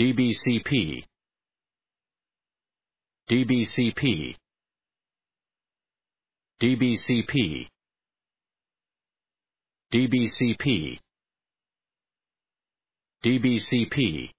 DBCP DBCP DBCP DBCP DBCP